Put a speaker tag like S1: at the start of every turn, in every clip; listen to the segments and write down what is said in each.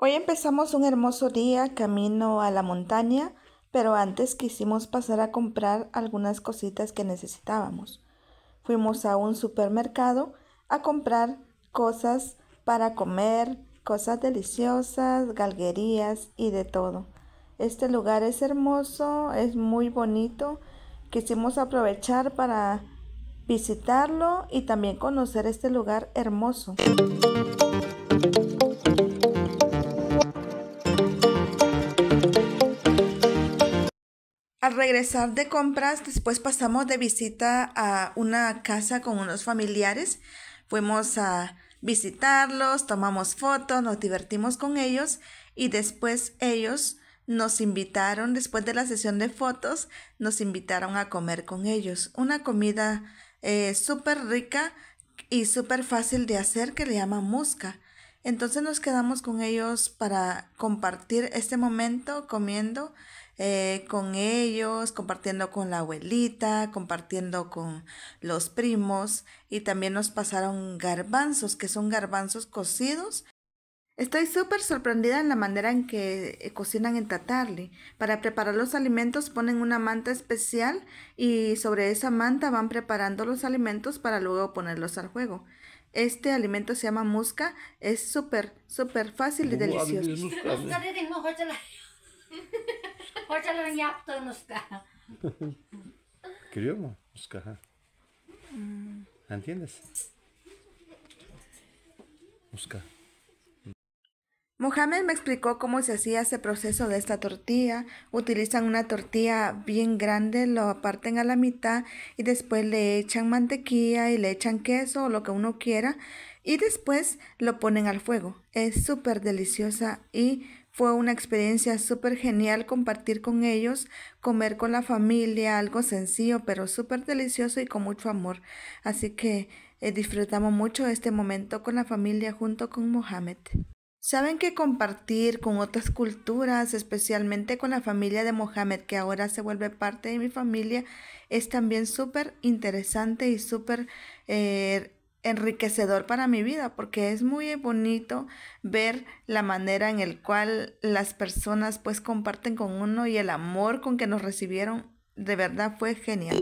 S1: Hoy empezamos un hermoso día camino a la montaña, pero antes quisimos pasar a comprar algunas cositas que necesitábamos. Fuimos a un supermercado a comprar cosas para comer, cosas deliciosas, galguerías y de todo. Este lugar es hermoso, es muy bonito. Quisimos aprovechar para visitarlo y también conocer este lugar hermoso. Al regresar de compras, después pasamos de visita a una casa con unos familiares. Fuimos a visitarlos, tomamos fotos, nos divertimos con ellos y después ellos nos invitaron, después de la sesión de fotos, nos invitaron a comer con ellos. Una comida eh, súper rica y súper fácil de hacer que le llama musca. Entonces nos quedamos con ellos para compartir este momento comiendo eh, con ellos, compartiendo con la abuelita, compartiendo con los primos y también nos pasaron garbanzos, que son garbanzos cocidos Estoy súper sorprendida en la manera en que eh, cocinan en Tatarli. Para preparar los alimentos ponen una manta especial y sobre esa manta van preparando los alimentos para luego ponerlos al juego. Este alimento se llama musca, es súper, súper fácil y uh, delicioso. ¿Entiendes? Musca. Mohamed me explicó cómo se hacía ese proceso de esta tortilla. Utilizan una tortilla bien grande, lo aparten a la mitad y después le echan mantequilla y le echan queso o lo que uno quiera y después lo ponen al fuego. Es súper deliciosa y fue una experiencia súper genial compartir con ellos, comer con la familia, algo sencillo pero súper delicioso y con mucho amor. Así que eh, disfrutamos mucho este momento con la familia junto con Mohamed. Saben que compartir con otras culturas, especialmente con la familia de Mohamed, que ahora se vuelve parte de mi familia, es también súper interesante y súper eh, enriquecedor para mi vida, porque es muy bonito ver la manera en el cual las personas pues comparten con uno y el amor con que nos recibieron, de verdad fue genial.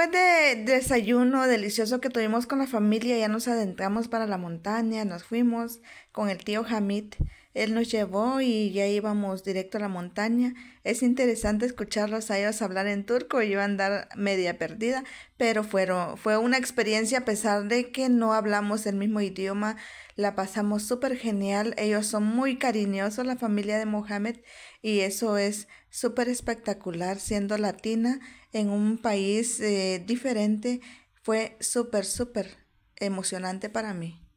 S1: Después de desayuno delicioso que tuvimos con la familia, ya nos adentramos para la montaña, nos fuimos con el tío Hamid. Él nos llevó y ya íbamos directo a la montaña. Es interesante escucharlos a ellos hablar en turco y yo andar media perdida, pero fueron, fue una experiencia a pesar de que no hablamos el mismo idioma. La pasamos súper genial. Ellos son muy cariñosos, la familia de Mohamed, y eso es súper espectacular siendo latina en un país eh, diferente fue súper, súper emocionante para mí.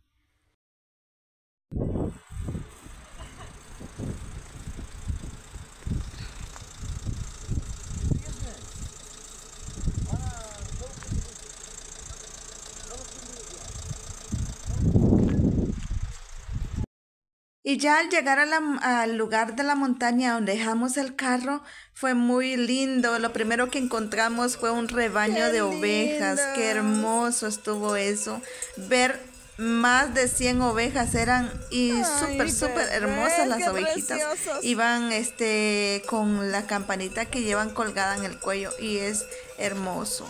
S1: Y ya al llegar al lugar de la montaña donde dejamos el carro, fue muy lindo. Lo primero que encontramos fue un rebaño de ovejas. Qué hermoso estuvo eso. Ver más de 100 ovejas eran y súper, súper hermosas las ovejitas. Iban este, con la campanita que llevan colgada en el cuello y es hermoso.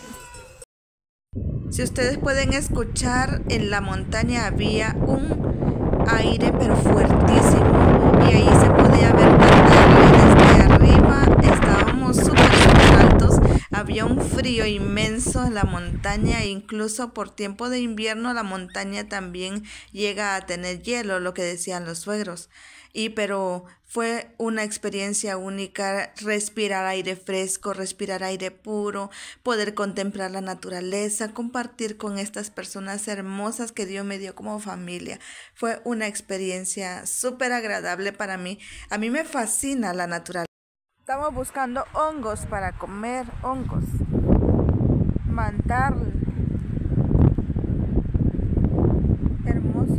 S1: Si ustedes pueden escuchar, en la montaña había un aire pero fuertísimo y ahí se podía ver Había un frío inmenso en la montaña e incluso por tiempo de invierno la montaña también llega a tener hielo, lo que decían los suegros. Y pero fue una experiencia única respirar aire fresco, respirar aire puro, poder contemplar la naturaleza, compartir con estas personas hermosas que Dios me dio como familia. Fue una experiencia súper agradable para mí. A mí me fascina la naturaleza. Estamos buscando hongos para comer hongos. mantar Hermoso.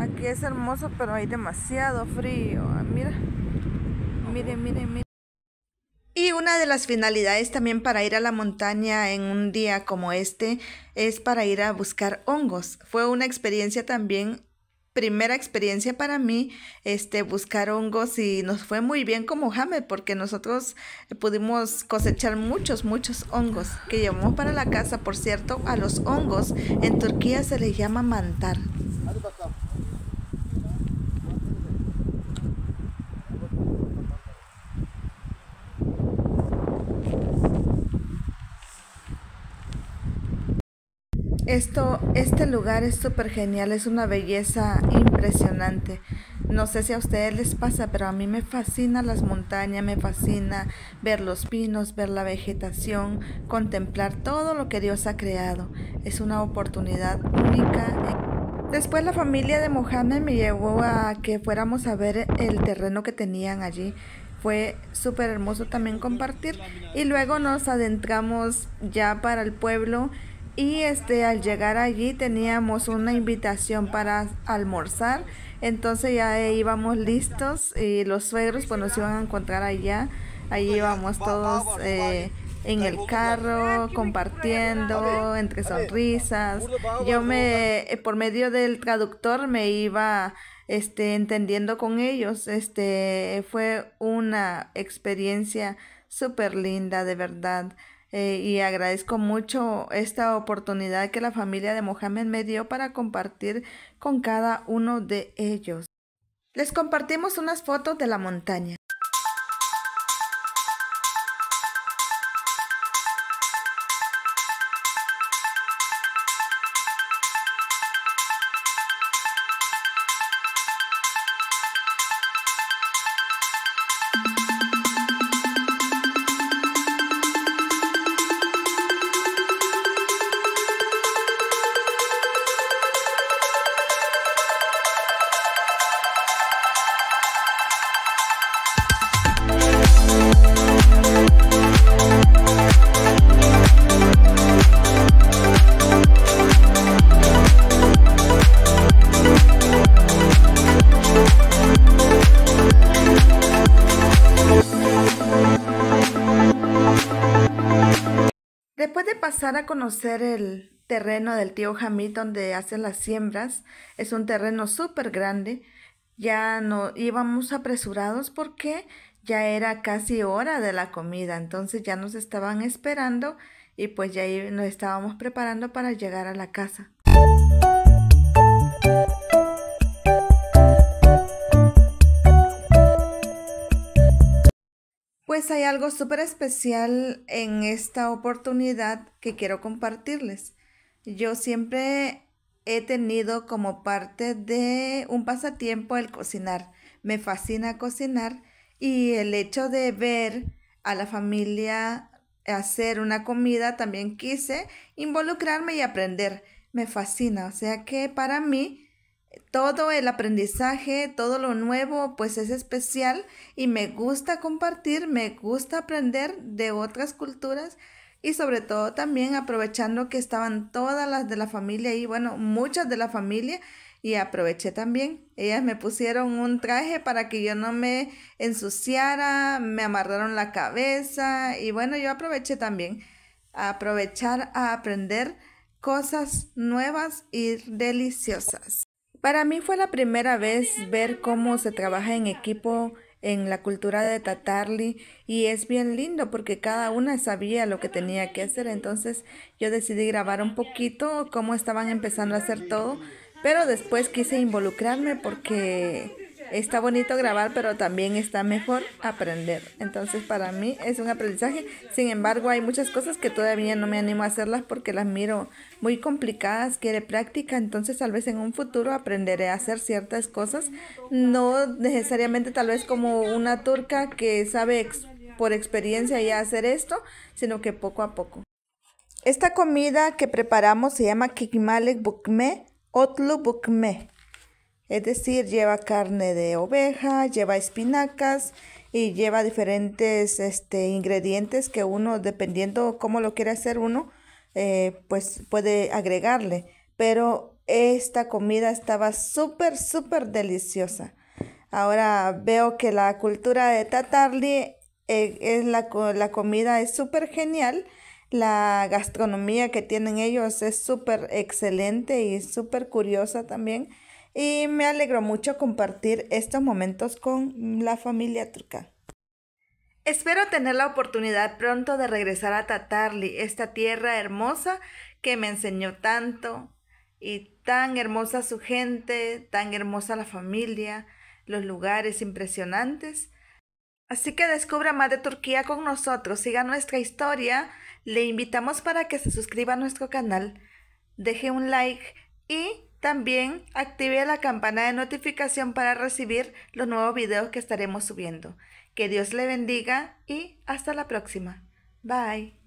S1: Aquí es hermoso, pero hay demasiado frío. Ah, mira. Miren, miren, miren. Y una de las finalidades también para ir a la montaña en un día como este es para ir a buscar hongos. Fue una experiencia también primera experiencia para mí este, buscar hongos y nos fue muy bien como Mohamed porque nosotros pudimos cosechar muchos, muchos hongos que llevamos para la casa. Por cierto, a los hongos en Turquía se les llama mantar. Esto, este lugar es súper genial, es una belleza impresionante. No sé si a ustedes les pasa, pero a mí me fascina las montañas, me fascina ver los pinos, ver la vegetación, contemplar todo lo que Dios ha creado. Es una oportunidad única. Después la familia de Mohamed me llevó a que fuéramos a ver el terreno que tenían allí fue súper hermoso también compartir. Y luego nos adentramos ya para el pueblo y este al llegar allí teníamos una invitación para almorzar entonces ya íbamos listos y los suegros pues nos iban a encontrar allá allí íbamos todos eh, en el carro compartiendo entre sonrisas yo me eh, por medio del traductor me iba este entendiendo con ellos este fue una experiencia súper linda de verdad eh, y agradezco mucho esta oportunidad que la familia de Mohamed me dio para compartir con cada uno de ellos. Les compartimos unas fotos de la montaña. de pasar a conocer el terreno del tío jamí donde hace las siembras, es un terreno súper grande, ya no íbamos apresurados porque ya era casi hora de la comida, entonces ya nos estaban esperando y pues ya nos estábamos preparando para llegar a la casa. Pues hay algo súper especial en esta oportunidad que quiero compartirles. Yo siempre he tenido como parte de un pasatiempo el cocinar. Me fascina cocinar y el hecho de ver a la familia hacer una comida también quise involucrarme y aprender. Me fascina, o sea que para mí todo el aprendizaje, todo lo nuevo, pues es especial y me gusta compartir, me gusta aprender de otras culturas y sobre todo también aprovechando que estaban todas las de la familia ahí, bueno, muchas de la familia y aproveché también. Ellas me pusieron un traje para que yo no me ensuciara, me amarraron la cabeza y bueno, yo aproveché también a aprovechar a aprender cosas nuevas y deliciosas. Para mí fue la primera vez ver cómo se trabaja en equipo en la cultura de Tatarli y es bien lindo porque cada una sabía lo que tenía que hacer. Entonces yo decidí grabar un poquito cómo estaban empezando a hacer todo, pero después quise involucrarme porque está bonito grabar, pero también está mejor aprender. Entonces para mí es un aprendizaje. Sin embargo, hay muchas cosas que todavía no me animo a hacerlas porque las miro muy complicadas, quiere práctica. Entonces tal vez en un futuro aprenderé a hacer ciertas cosas. No necesariamente tal vez como una turca que sabe por experiencia ya hacer esto, sino que poco a poco. Esta comida que preparamos se llama kikmalek bukme, otlu bukme. Es decir, lleva carne de oveja, lleva espinacas y lleva diferentes este, ingredientes que uno, dependiendo cómo lo quiere hacer uno, eh, pues puede agregarle. Pero esta comida estaba súper, súper deliciosa. Ahora veo que la cultura de Tatarli eh, es la, la comida es súper genial. La gastronomía que tienen ellos es súper excelente y súper curiosa también y me alegro mucho compartir estos momentos con la familia turca. Espero tener la oportunidad pronto de regresar a Tatarli, esta tierra hermosa que me enseñó tanto y tan hermosa su gente, tan hermosa la familia, los lugares impresionantes. Así que descubra más de Turquía con nosotros, siga nuestra historia, le invitamos para que se suscriba a nuestro canal, deje un like y también active la campana de notificación para recibir los nuevos videos que estaremos subiendo. Que Dios le bendiga y hasta la próxima. Bye.